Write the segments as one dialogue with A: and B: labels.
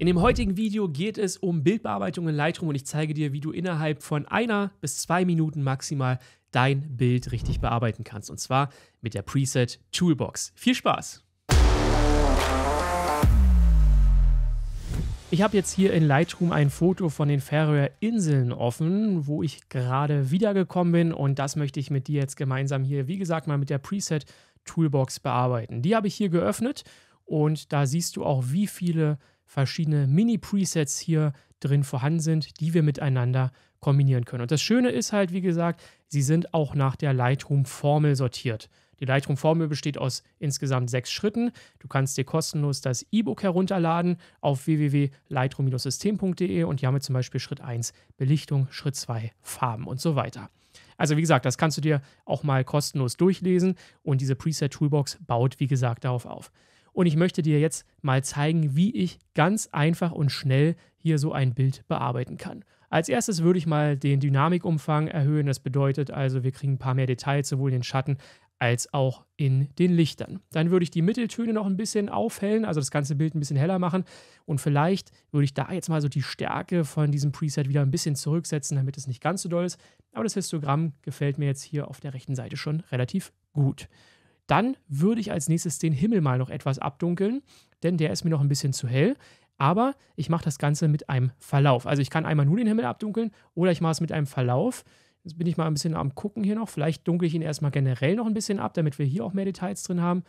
A: In dem heutigen Video geht es um Bildbearbeitung in Lightroom und ich zeige dir, wie du innerhalb von einer bis zwei Minuten maximal dein Bild richtig bearbeiten kannst. Und zwar mit der Preset Toolbox. Viel Spaß! Ich habe jetzt hier in Lightroom ein Foto von den Färöer Inseln offen, wo ich gerade wiedergekommen bin und das möchte ich mit dir jetzt gemeinsam hier, wie gesagt, mal mit der Preset Toolbox bearbeiten. Die habe ich hier geöffnet und da siehst du auch, wie viele verschiedene Mini-Presets hier drin vorhanden sind, die wir miteinander kombinieren können. Und das Schöne ist halt, wie gesagt, sie sind auch nach der Lightroom-Formel sortiert. Die Lightroom-Formel besteht aus insgesamt sechs Schritten. Du kannst dir kostenlos das E-Book herunterladen auf www.lightroom-system.de und hier haben wir zum Beispiel Schritt 1 Belichtung, Schritt 2 Farben und so weiter. Also wie gesagt, das kannst du dir auch mal kostenlos durchlesen und diese Preset-Toolbox baut, wie gesagt, darauf auf. Und ich möchte dir jetzt mal zeigen, wie ich ganz einfach und schnell hier so ein Bild bearbeiten kann. Als erstes würde ich mal den Dynamikumfang erhöhen. Das bedeutet also, wir kriegen ein paar mehr Details, sowohl in den Schatten als auch in den Lichtern. Dann würde ich die Mitteltöne noch ein bisschen aufhellen, also das ganze Bild ein bisschen heller machen. Und vielleicht würde ich da jetzt mal so die Stärke von diesem Preset wieder ein bisschen zurücksetzen, damit es nicht ganz so doll ist. Aber das Histogramm gefällt mir jetzt hier auf der rechten Seite schon relativ gut. Dann würde ich als nächstes den Himmel mal noch etwas abdunkeln, denn der ist mir noch ein bisschen zu hell. Aber ich mache das Ganze mit einem Verlauf. Also ich kann einmal nur den Himmel abdunkeln oder ich mache es mit einem Verlauf. Jetzt bin ich mal ein bisschen am Gucken hier noch. Vielleicht dunkle ich ihn erstmal generell noch ein bisschen ab, damit wir hier auch mehr Details drin haben.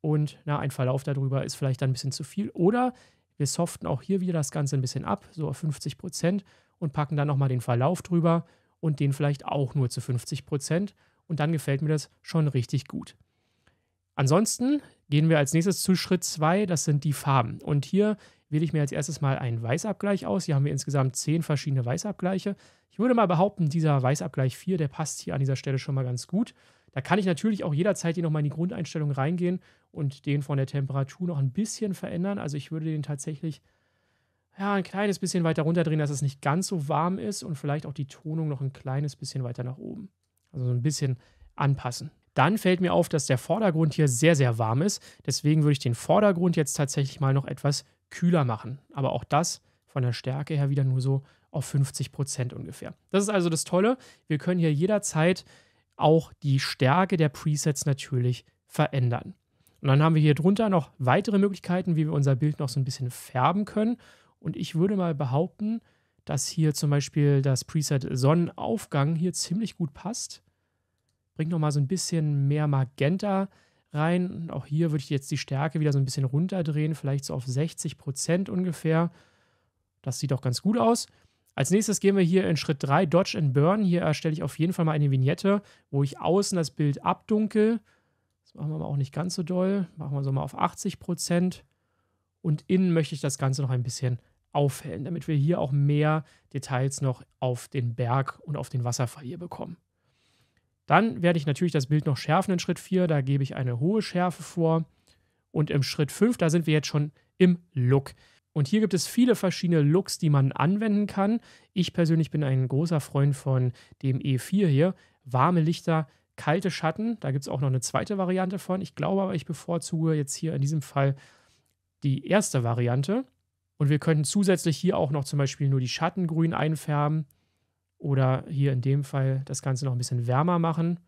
A: Und na, ein Verlauf darüber ist vielleicht dann ein bisschen zu viel. Oder wir soften auch hier wieder das Ganze ein bisschen ab, so auf 50 Prozent, und packen dann nochmal den Verlauf drüber und den vielleicht auch nur zu 50 Prozent. Und dann gefällt mir das schon richtig gut. Ansonsten gehen wir als nächstes zu Schritt 2, das sind die Farben. Und hier wähle ich mir als erstes mal einen Weißabgleich aus. Hier haben wir insgesamt zehn verschiedene Weißabgleiche. Ich würde mal behaupten, dieser Weißabgleich 4, der passt hier an dieser Stelle schon mal ganz gut. Da kann ich natürlich auch jederzeit hier nochmal in die Grundeinstellung reingehen und den von der Temperatur noch ein bisschen verändern. Also ich würde den tatsächlich ja, ein kleines bisschen weiter runterdrehen, dass es nicht ganz so warm ist und vielleicht auch die Tonung noch ein kleines bisschen weiter nach oben. Also so ein bisschen anpassen. Dann fällt mir auf, dass der Vordergrund hier sehr, sehr warm ist. Deswegen würde ich den Vordergrund jetzt tatsächlich mal noch etwas kühler machen. Aber auch das von der Stärke her wieder nur so auf 50 Prozent ungefähr. Das ist also das Tolle. Wir können hier jederzeit auch die Stärke der Presets natürlich verändern. Und dann haben wir hier drunter noch weitere Möglichkeiten, wie wir unser Bild noch so ein bisschen färben können. Und ich würde mal behaupten, dass hier zum Beispiel das Preset Sonnenaufgang hier ziemlich gut passt bringt mal so ein bisschen mehr Magenta rein. auch hier würde ich jetzt die Stärke wieder so ein bisschen runterdrehen, vielleicht so auf 60 Prozent ungefähr. Das sieht auch ganz gut aus. Als nächstes gehen wir hier in Schritt 3, Dodge and Burn. Hier erstelle ich auf jeden Fall mal eine Vignette, wo ich außen das Bild abdunkel. Das machen wir mal auch nicht ganz so doll. Machen wir so mal auf 80 Prozent. Und innen möchte ich das Ganze noch ein bisschen aufhellen, damit wir hier auch mehr Details noch auf den Berg und auf den Wasserfall hier bekommen. Dann werde ich natürlich das Bild noch schärfen in Schritt 4. Da gebe ich eine hohe Schärfe vor. Und im Schritt 5, da sind wir jetzt schon im Look. Und hier gibt es viele verschiedene Looks, die man anwenden kann. Ich persönlich bin ein großer Freund von dem E4 hier. Warme Lichter, kalte Schatten. Da gibt es auch noch eine zweite Variante von. Ich glaube aber, ich bevorzuge jetzt hier in diesem Fall die erste Variante. Und wir könnten zusätzlich hier auch noch zum Beispiel nur die Schatten grün einfärben oder hier in dem Fall das Ganze noch ein bisschen wärmer machen.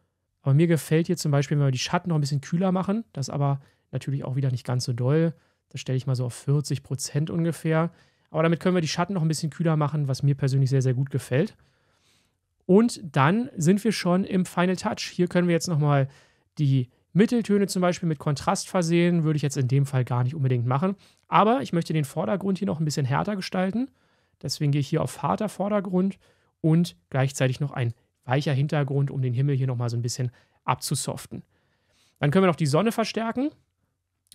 A: Aber mir gefällt hier zum Beispiel, wenn wir die Schatten noch ein bisschen kühler machen, das aber natürlich auch wieder nicht ganz so doll. Das stelle ich mal so auf 40 Prozent ungefähr. Aber damit können wir die Schatten noch ein bisschen kühler machen, was mir persönlich sehr, sehr gut gefällt. Und dann sind wir schon im Final Touch. Hier können wir jetzt nochmal die Mitteltöne zum Beispiel mit Kontrast versehen. Würde ich jetzt in dem Fall gar nicht unbedingt machen. Aber ich möchte den Vordergrund hier noch ein bisschen härter gestalten. Deswegen gehe ich hier auf harter Vordergrund und gleichzeitig noch ein weicher Hintergrund, um den Himmel hier nochmal so ein bisschen abzusoften. Dann können wir noch die Sonne verstärken.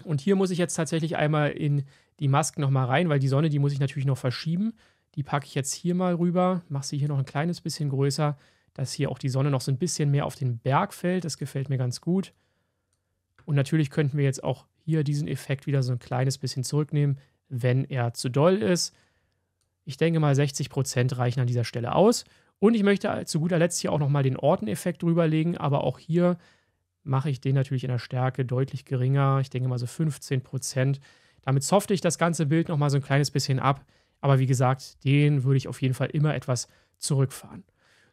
A: Und hier muss ich jetzt tatsächlich einmal in die Masken nochmal rein, weil die Sonne, die muss ich natürlich noch verschieben. Die packe ich jetzt hier mal rüber, mache sie hier noch ein kleines bisschen größer, dass hier auch die Sonne noch so ein bisschen mehr auf den Berg fällt. Das gefällt mir ganz gut. Und natürlich könnten wir jetzt auch hier diesen Effekt wieder so ein kleines bisschen zurücknehmen, wenn er zu doll ist. Ich denke mal, 60 reichen an dieser Stelle aus. Und ich möchte zu guter Letzt hier auch nochmal den Orteneffekt drüberlegen, aber auch hier mache ich den natürlich in der Stärke deutlich geringer. Ich denke mal so 15 Damit softe ich das ganze Bild nochmal so ein kleines bisschen ab. Aber wie gesagt, den würde ich auf jeden Fall immer etwas zurückfahren.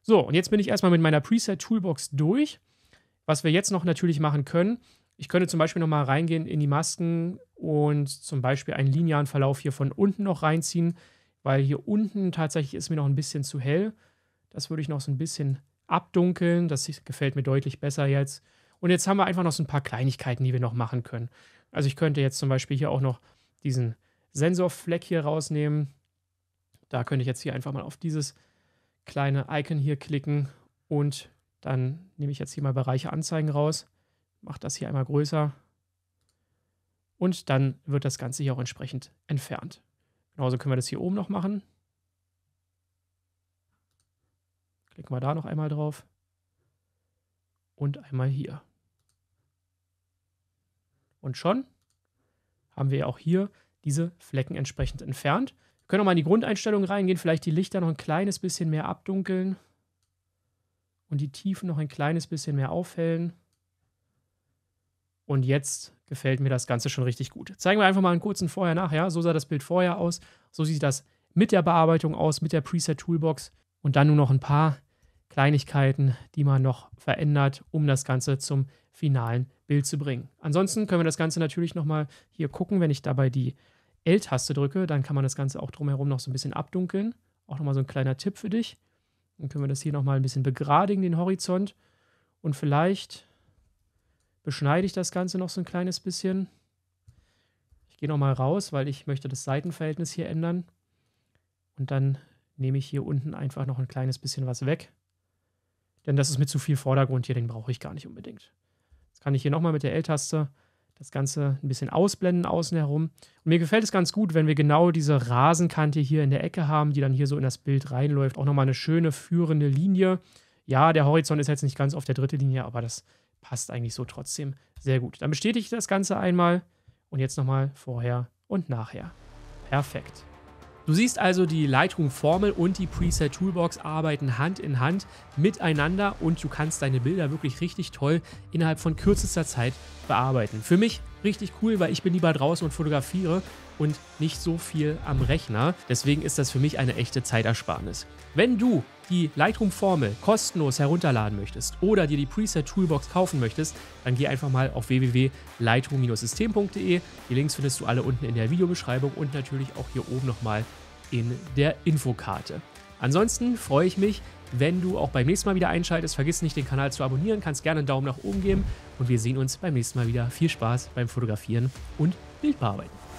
A: So, und jetzt bin ich erstmal mit meiner Preset-Toolbox durch. Was wir jetzt noch natürlich machen können, ich könnte zum Beispiel nochmal reingehen in die Masken und zum Beispiel einen linearen Verlauf hier von unten noch reinziehen weil hier unten tatsächlich ist mir noch ein bisschen zu hell. Das würde ich noch so ein bisschen abdunkeln. Das gefällt mir deutlich besser jetzt. Und jetzt haben wir einfach noch so ein paar Kleinigkeiten, die wir noch machen können. Also ich könnte jetzt zum Beispiel hier auch noch diesen Sensorfleck hier rausnehmen. Da könnte ich jetzt hier einfach mal auf dieses kleine Icon hier klicken und dann nehme ich jetzt hier mal Bereiche Anzeigen raus, mache das hier einmal größer und dann wird das Ganze hier auch entsprechend entfernt. Genauso können wir das hier oben noch machen. Klicken wir da noch einmal drauf. Und einmal hier. Und schon haben wir auch hier diese Flecken entsprechend entfernt. Wir können nochmal in die Grundeinstellungen reingehen, vielleicht die Lichter noch ein kleines bisschen mehr abdunkeln und die Tiefen noch ein kleines bisschen mehr aufhellen. Und jetzt gefällt mir das Ganze schon richtig gut. Zeigen wir einfach mal einen kurzen Vorher-Nachher. Ja? So sah das Bild vorher aus. So sieht das mit der Bearbeitung aus, mit der Preset-Toolbox. Und dann nur noch ein paar Kleinigkeiten, die man noch verändert, um das Ganze zum finalen Bild zu bringen. Ansonsten können wir das Ganze natürlich nochmal hier gucken. Wenn ich dabei die L-Taste drücke, dann kann man das Ganze auch drumherum noch so ein bisschen abdunkeln. Auch nochmal so ein kleiner Tipp für dich. Dann können wir das hier nochmal ein bisschen begradigen, den Horizont. Und vielleicht beschneide ich das Ganze noch so ein kleines bisschen. Ich gehe nochmal raus, weil ich möchte das Seitenverhältnis hier ändern. Und dann nehme ich hier unten einfach noch ein kleines bisschen was weg. Denn das ist mir zu viel Vordergrund hier, den brauche ich gar nicht unbedingt. Jetzt kann ich hier nochmal mit der L-Taste das Ganze ein bisschen ausblenden außen herum. Und mir gefällt es ganz gut, wenn wir genau diese Rasenkante hier in der Ecke haben, die dann hier so in das Bild reinläuft. Auch nochmal eine schöne führende Linie. Ja, der Horizont ist jetzt nicht ganz auf der dritten Linie, aber das passt eigentlich so trotzdem sehr gut. Dann bestätige ich das Ganze einmal und jetzt nochmal vorher und nachher. Perfekt. Du siehst also, die Lightroom-Formel und die Preset-Toolbox arbeiten Hand in Hand miteinander und du kannst deine Bilder wirklich richtig toll innerhalb von kürzester Zeit bearbeiten. Für mich richtig cool, weil ich bin lieber draußen und fotografiere und nicht so viel am Rechner. Deswegen ist das für mich eine echte Zeitersparnis. Wenn du die Lightroom-Formel kostenlos herunterladen möchtest oder dir die Preset-Toolbox kaufen möchtest, dann geh einfach mal auf www.lightroom-system.de. Die Links findest du alle unten in der Videobeschreibung und natürlich auch hier oben nochmal in der Infokarte. Ansonsten freue ich mich, wenn du auch beim nächsten Mal wieder einschaltest. Vergiss nicht, den Kanal zu abonnieren, kannst gerne einen Daumen nach oben geben und wir sehen uns beim nächsten Mal wieder. Viel Spaß beim Fotografieren und Bildbearbeiten.